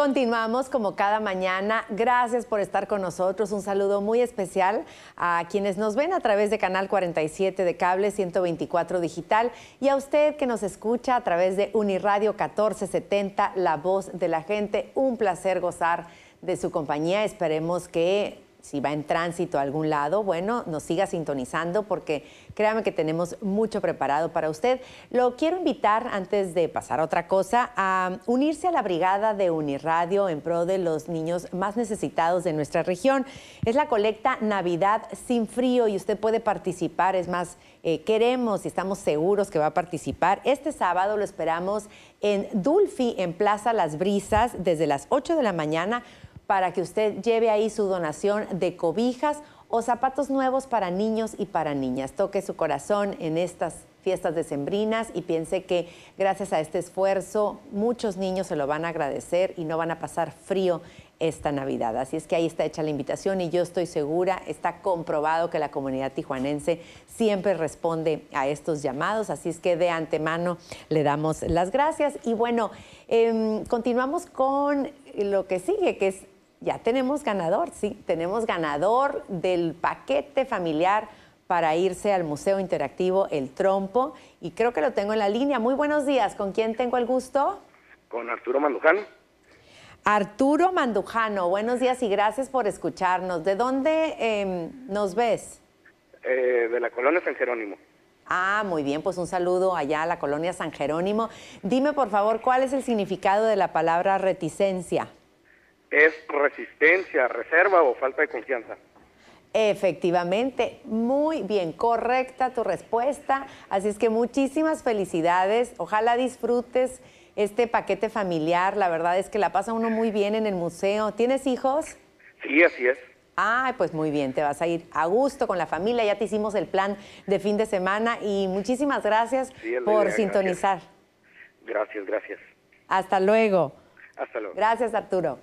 Continuamos como cada mañana. Gracias por estar con nosotros. Un saludo muy especial a quienes nos ven a través de Canal 47 de Cable 124 Digital y a usted que nos escucha a través de Uniradio 1470, La Voz de la Gente. Un placer gozar de su compañía. Esperemos que si va en tránsito a algún lado, bueno, nos siga sintonizando porque créame que tenemos mucho preparado para usted. Lo quiero invitar, antes de pasar a otra cosa, a unirse a la brigada de Uniradio en pro de los niños más necesitados de nuestra región. Es la colecta Navidad sin frío y usted puede participar, es más, eh, queremos y estamos seguros que va a participar. Este sábado lo esperamos en Dulfi, en Plaza Las Brisas, desde las 8 de la mañana para que usted lleve ahí su donación de cobijas o zapatos nuevos para niños y para niñas. Toque su corazón en estas fiestas decembrinas y piense que gracias a este esfuerzo muchos niños se lo van a agradecer y no van a pasar frío esta Navidad. Así es que ahí está hecha la invitación y yo estoy segura, está comprobado que la comunidad tijuanense siempre responde a estos llamados, así es que de antemano le damos las gracias y bueno, em, continuamos con lo que sigue, que es ya tenemos ganador, sí, tenemos ganador del paquete familiar para irse al Museo Interactivo El Trompo y creo que lo tengo en la línea. Muy buenos días, ¿con quién tengo el gusto? Con Arturo Mandujano. Arturo Mandujano, buenos días y gracias por escucharnos. ¿De dónde em, nos ves? Eh, de la colonia San Jerónimo. Ah, muy bien, pues un saludo allá a la colonia San Jerónimo. Dime por favor, ¿cuál es el significado de la palabra reticencia? es resistencia, reserva o falta de confianza. Efectivamente, muy bien, correcta tu respuesta. Así es que muchísimas felicidades. Ojalá disfrutes este paquete familiar. La verdad es que la pasa uno muy bien en el museo. ¿Tienes hijos? Sí, así es. Ah, pues muy bien, te vas a ir a gusto con la familia. Ya te hicimos el plan de fin de semana y muchísimas gracias por sintonizar. gracias, gracias. Hasta luego. Hasta luego. Gracias, Arturo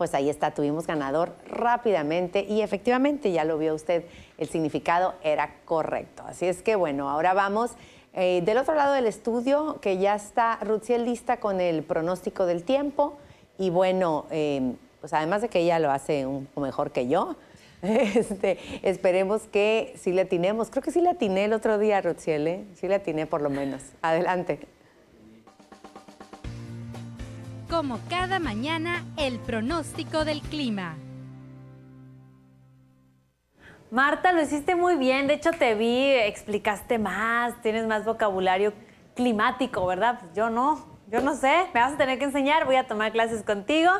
pues ahí está, tuvimos ganador rápidamente y efectivamente, ya lo vio usted, el significado era correcto. Así es que bueno, ahora vamos eh, del otro lado del estudio, que ya está Rutziel lista con el pronóstico del tiempo. Y bueno, em, pues además de que ella lo hace un poco mejor que yo, este, esperemos que sí le atinemos. Creo que sí le atiné el otro día, Rutziel, ¿eh? sí le atiné por lo menos. Adelante como cada mañana, el pronóstico del clima. Marta, lo hiciste muy bien. De hecho, te vi, explicaste más, tienes más vocabulario climático, ¿verdad? Pues yo no, yo no sé. Me vas a tener que enseñar, voy a tomar clases contigo.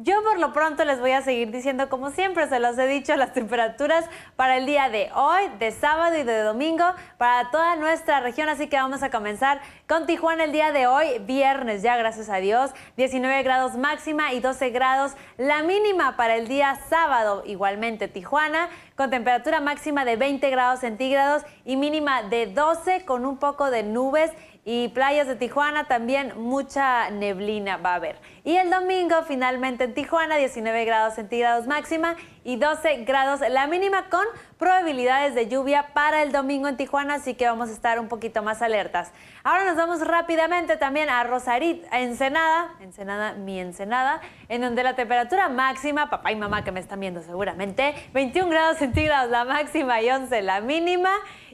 Yo por lo pronto les voy a seguir diciendo, como siempre se los he dicho, las temperaturas para el día de hoy, de sábado y de domingo, para toda nuestra región. Así que vamos a comenzar con Tijuana el día de hoy, viernes ya, gracias a Dios. 19 grados máxima y 12 grados la mínima para el día sábado. Igualmente Tijuana, con temperatura máxima de 20 grados centígrados y mínima de 12 con un poco de nubes y playas de Tijuana también mucha neblina va a haber. Y el domingo finalmente en Tijuana 19 grados centígrados máxima y 12 grados la mínima con probabilidades de lluvia para el domingo en Tijuana, así que vamos a estar un poquito más alertas. Ahora nos vamos rápidamente también a Rosarit, a Ensenada, Ensenada, mi Ensenada, en donde la temperatura máxima, papá y mamá que me están viendo seguramente, 21 grados centígrados la máxima y 11 la mínima.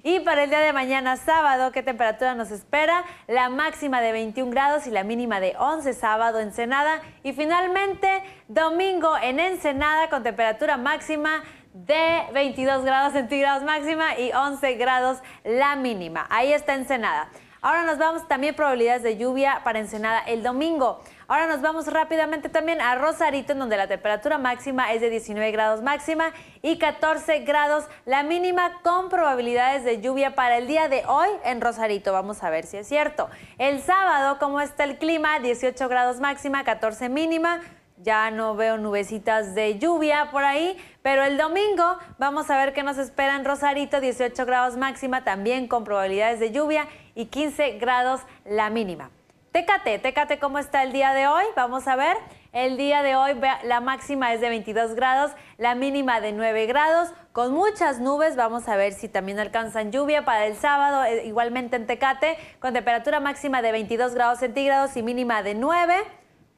Y para el día de mañana, sábado, ¿qué temperatura nos espera? La máxima de 21 grados y la mínima de 11 sábado en Ensenada. Y finalmente, domingo en Ensenada con temperatura máxima de 22 grados centígrados máxima y 11 grados la mínima. Ahí está Ensenada. Ahora nos vamos también probabilidades de lluvia para Ensenada el domingo. Ahora nos vamos rápidamente también a Rosarito, en donde la temperatura máxima es de 19 grados máxima y 14 grados la mínima con probabilidades de lluvia para el día de hoy en Rosarito. Vamos a ver si es cierto. El sábado, ¿cómo está el clima? 18 grados máxima, 14 mínima. Ya no veo nubecitas de lluvia por ahí, pero el domingo vamos a ver qué nos espera en Rosarito, 18 grados máxima, también con probabilidades de lluvia y 15 grados la mínima. Tecate, Tecate, ¿cómo está el día de hoy? Vamos a ver. El día de hoy la máxima es de 22 grados, la mínima de 9 grados, con muchas nubes. Vamos a ver si también alcanzan lluvia para el sábado, eh, igualmente en Tecate, con temperatura máxima de 22 grados centígrados y mínima de 9.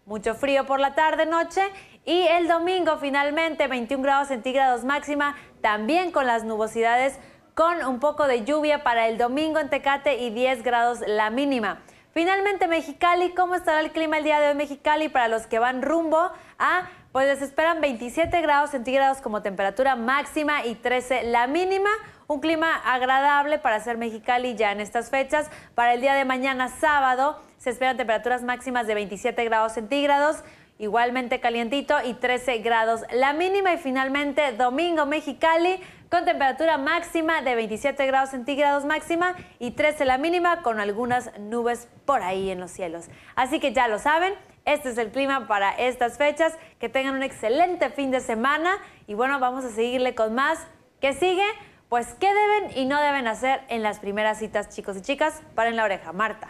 Mucho frío por la tarde, noche. Y el domingo finalmente 21 grados centígrados máxima, también con las nubosidades, con un poco de lluvia para el domingo en Tecate y 10 grados la mínima. Finalmente, Mexicali, ¿cómo estará el clima el día de hoy, Mexicali? Para los que van rumbo a, pues les esperan 27 grados centígrados como temperatura máxima y 13 la mínima. Un clima agradable para ser Mexicali ya en estas fechas. Para el día de mañana, sábado, se esperan temperaturas máximas de 27 grados centígrados, igualmente calientito y 13 grados la mínima y finalmente domingo Mexicali con temperatura máxima de 27 grados centígrados máxima y 13 la mínima con algunas nubes por ahí en los cielos. Así que ya lo saben, este es el clima para estas fechas, que tengan un excelente fin de semana y bueno, vamos a seguirle con más. ¿Qué sigue? Pues qué deben y no deben hacer en las primeras citas chicos y chicas, para en la oreja, Marta.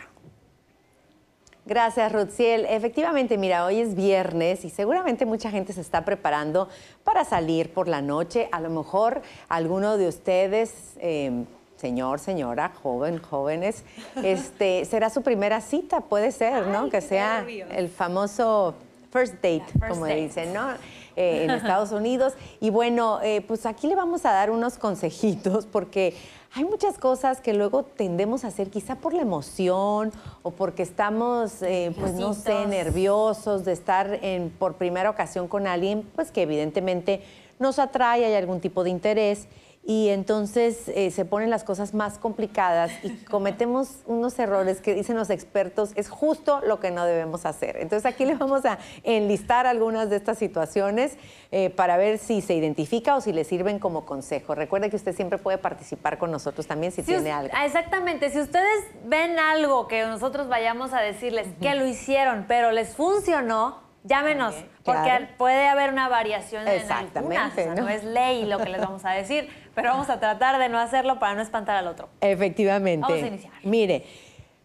Gracias, Rutsiel. Efectivamente, mira, hoy es viernes y seguramente mucha gente se está preparando para salir por la noche. A lo mejor alguno de ustedes, em, señor, señora, joven, jóvenes, este, será su primera cita, puede ser, ¿no? que sea el famoso first date, como dicen, ¿no? Eh, en Estados Unidos. Y bueno, eh, pues aquí le vamos a dar unos consejitos porque hay muchas cosas que luego tendemos a hacer quizá por la emoción o porque estamos, eh, pues no sé, nerviosos de estar en, por primera ocasión con alguien, pues que evidentemente nos atrae, hay algún tipo de interés y entonces eh, se ponen las cosas más complicadas y cometemos unos errores que dicen los expertos es justo lo que no debemos hacer. Entonces aquí les vamos a enlistar algunas de estas situaciones eh, para ver si se identifica o si les sirven como consejo. Recuerde que usted siempre puede participar con nosotros también si, tiene algo. Ah, exactamente, si ustedes ven algo que nosotros vayamos a decirles que lo hicieron pero les funcionó, Llámenos, porque puede haber una variación en algunas, ¿no? es ley lo que les vamos a decir, pero vamos a tratar de no hacerlo para no espantar al otro. Efectivamente. Vamos a iniciar. Mire,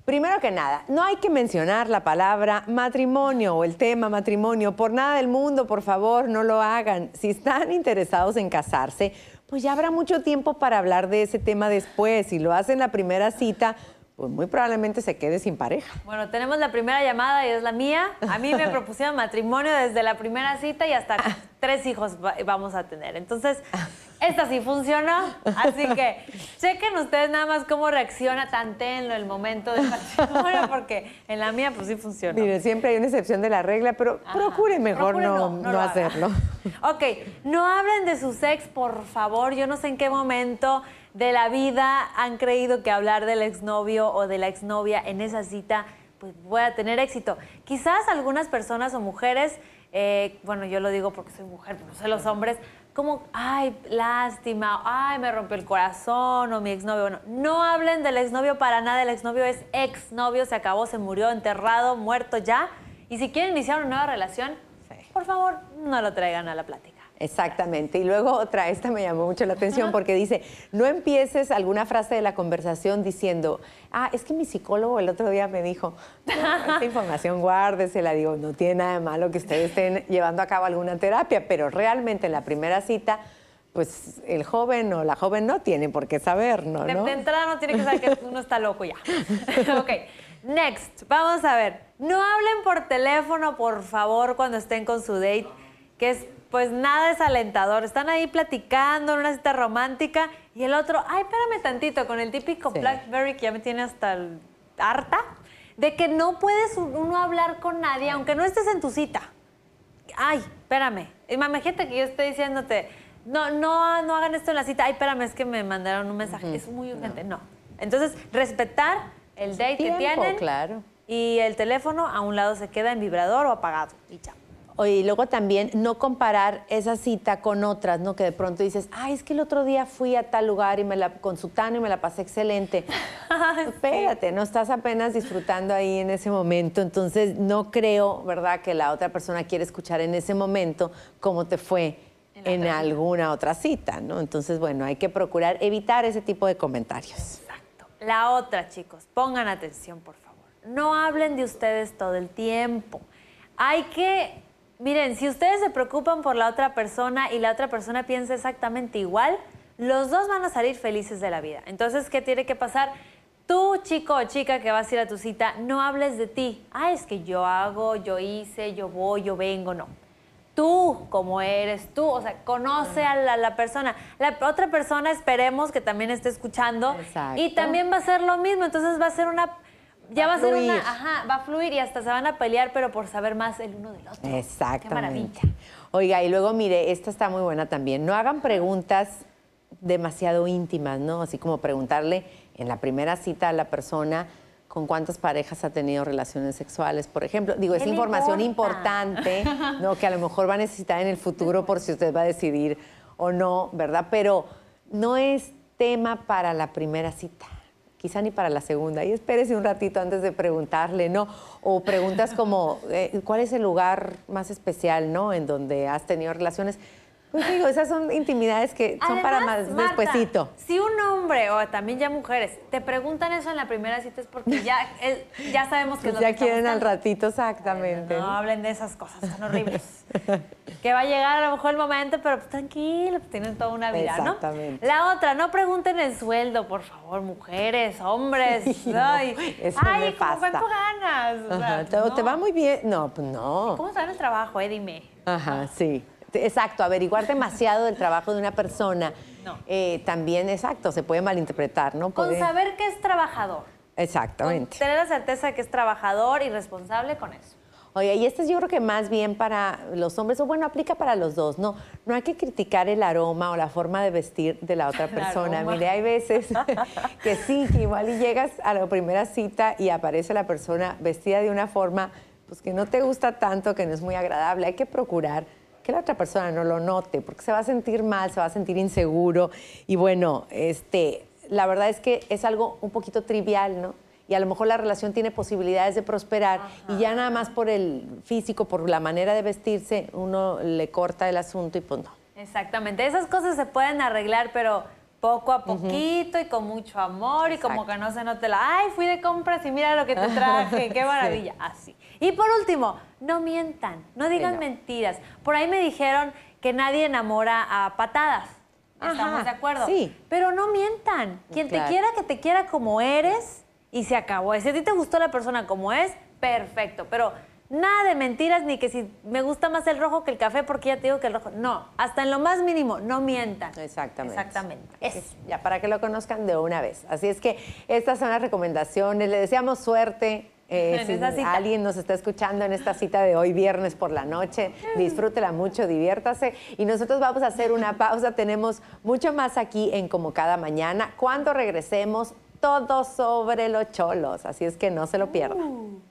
primero que nada, no hay que mencionar la palabra matrimonio o el tema matrimonio. Por nada del mundo, por favor, no lo hagan. Si están interesados en casarse, pues ya habrá mucho tiempo para hablar de ese tema después. Si lo hacen la primera cita, pues muy probablemente se quede sin pareja. Bueno, tenemos la primera llamada y es la mía. A mí me propusieron matrimonio desde la primera cita y hasta ah. tres hijos vamos a tener. Entonces, esta sí funcionó. Así que chequen ustedes nada más cómo reacciona Tantenlo el momento de porque en la mía pues sí funciona. Mire, siempre hay una excepción de la regla, pero procure mejor no, hacerlo. Ok, no hablen de su ex, por favor. Yo no sé en qué momento de la vida han creído que hablar del exnovio o de la exnovia en esa cita pues voy a tener éxito. Quizás algunas personas o mujeres, eh, bueno, yo lo digo porque soy mujer, no sé los hombres, como, ay, lástima, ay, me rompió el corazón, o mi exnovio. Bueno, no hablen del exnovio para nada, el exnovio es exnovio, se acabó, se murió, enterrado, muerto ya. Y si quieren iniciar una nueva relación, por favor, no lo traigan a la plática. Exactamente. Y luego otra, esta me llamó mucho la atención porque dice, no empieces alguna frase de la conversación diciendo, ah, es que mi psicólogo el otro día me dijo, esta información la digo, no tiene nada de malo que ustedes estén llevando a cabo alguna terapia, pero realmente en la primera cita pues el joven o la joven no tiene por qué saber, ¿no? De, ¿no? de entrada no tiene que saber que uno está loco ya. ok, next, vamos a ver. No hablen por teléfono, por favor, cuando estén con su date, que es pues nada es alentador, Están ahí platicando en una cita romántica y el otro, ay, espérame tantito, con el típico Blackberry que ya me tiene hasta harta, de que no puedes uno hablar con nadie, aunque no estés en tu cita. Ay, espérame. Imagínate que yo esté diciéndote, no, no, no hagan esto en la cita. Ay, espérame, es que me mandaron un mensaje. Es muy urgente. No. Entonces, respetar el date que tienen. Claro. Y el teléfono a un lado se queda en vibrador o apagado. Y ya. Y luego también no comparar esa cita con otras, ¿no? Que de pronto dices, ay, es que el otro día fui a tal lugar y me la con y me la pasé excelente. Ah, Espérate, no estás apenas disfrutando ahí en ese momento. Entonces, no creo, ¿verdad?, que la otra persona quiere escuchar en ese momento cómo te fue en alguna otra cita, ¿no? Entonces, bueno, hay que procurar evitar ese tipo de comentarios. Exacto. La otra, chicos, pongan atención, por favor. No hablen de ustedes todo el tiempo. Hay que Miren, si ustedes se preocupan por la otra persona y la otra persona piensa exactamente igual, los dos van a salir felices de la vida. Entonces, ¿qué tiene que pasar? Tú, chico o chica que vas a ir a tu cita, no hables de ti. Ah, es que yo hago, yo hice, yo voy, yo vengo, no. Tú, como eres tú, o sea, conoce a la, persona. La otra persona esperemos que también esté escuchando Exacto. y también va a ser lo mismo. Entonces va a ser una ya va, a ser una, ajá, va a fluir y hasta se van a pelear, pero por saber más el uno del otro. Exactamente. Qué maravilla. Oiga, y luego mire, esta está muy buena también. No hagan preguntas demasiado íntimas, ¿no? Así como preguntarle en la primera cita a la persona con cuántas parejas ha tenido relaciones sexuales, por ejemplo. Digo, es información importante, ¿no? Que a lo mejor va a necesitar en el futuro por si usted va a decidir o no, ¿verdad? Pero no es tema para la primera cita quizá ni para la segunda, y espérese un ratito antes de preguntarle, ¿no? O preguntas como, eh, ¿cuál es el lugar más especial, ¿no? En donde has tenido relaciones esas son intimidades que son para más despuésito Si un hombre o también ya mujeres te preguntan eso en la primera cita es porque ya, ya sabemos que pues ya quieren al ratito exactamente. no hablen de esas cosas, son horribles. que va a llegar a lo mejor el momento, pero pues, tranquilo, pues, tienen toda una vida, Exactamente. La otra, no pregunten el sueldo, por favor, mujeres, hombres. ay, cuánto ganas? ¿te, va muy bien? No, pues no. ¿Cómo está el trabajo, eh? Dime. Ajá, sí exacto, averiguar demasiado del trabajo de una persona eh, también, exacto, se puede malinterpretar, ¿no? Con saber que es trabajador. Exactamente. tener la certeza que es trabajador y responsable con eso. Oye, y este yo creo que más bien para los hombres, o bueno, aplica para los dos, ¿no? No hay que criticar el aroma o la forma de vestir de la otra persona. Mire, hay veces que sí, que igual y llegas a la primera cita y aparece la persona vestida de una forma pues que no te gusta tanto, que no es muy agradable. Hay que procurar la otra persona no lo note, porque se va a sentir mal, se va a sentir inseguro. Y bueno, este, la verdad es que es algo un poquito trivial, ¿no? y a lo mejor la relación tiene posibilidades de prosperar y ya nada más por el físico, por la manera de vestirse, uno le corta el asunto y pues no. Exactamente, esas cosas se pueden arreglar, pero poco a poquito y con mucho amor y como que no se note la, ay, fui de compras y mira lo que te traje, qué maravilla, así. Y por último, no mientan, no digan mentiras. Por ahí me dijeron que nadie enamora a patadas. Estamos de acuerdo. Sí. Pero no mientan. Quien te quiera, que te quiera como eres y se acabó. Si a ti te gustó la persona como es, perfecto. Pero Nada de mentiras ni que si me gusta más el rojo que el café porque ya te digo que el rojo. No, hasta en lo más mínimo, no mienta Exactamente. Exactamente. Eso. Ya para que lo conozcan de una vez. Así es que estas son las recomendaciones. Le deseamos suerte. Eh, si alguien nos está escuchando en esta cita de hoy, viernes por la noche, disfrútela mucho, diviértase. Y nosotros vamos a hacer una pausa. Tenemos mucho más aquí en Como Cada Mañana. Cuando regresemos, todo sobre los cholos. Así es que no se lo pierdan. Uh.